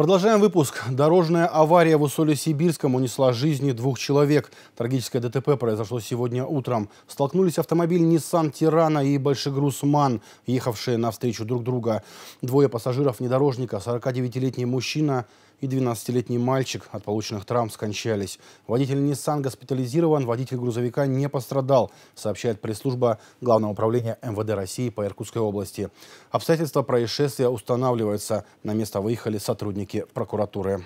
Продолжаем выпуск. Дорожная авария в усолье сибирском унесла жизни двух человек. Трагическое ДТП произошло сегодня утром. Столкнулись автомобиль Nissan Тирана и большегруз МАН, ехавшие навстречу друг друга. Двое пассажиров внедорожника, 49-летний мужчина – и 12-летний мальчик от полученных травм скончались. Водитель Nissan госпитализирован, водитель грузовика не пострадал, сообщает пресс-служба Главного управления МВД России по Иркутской области. Обстоятельства происшествия устанавливаются. На место выехали сотрудники прокуратуры.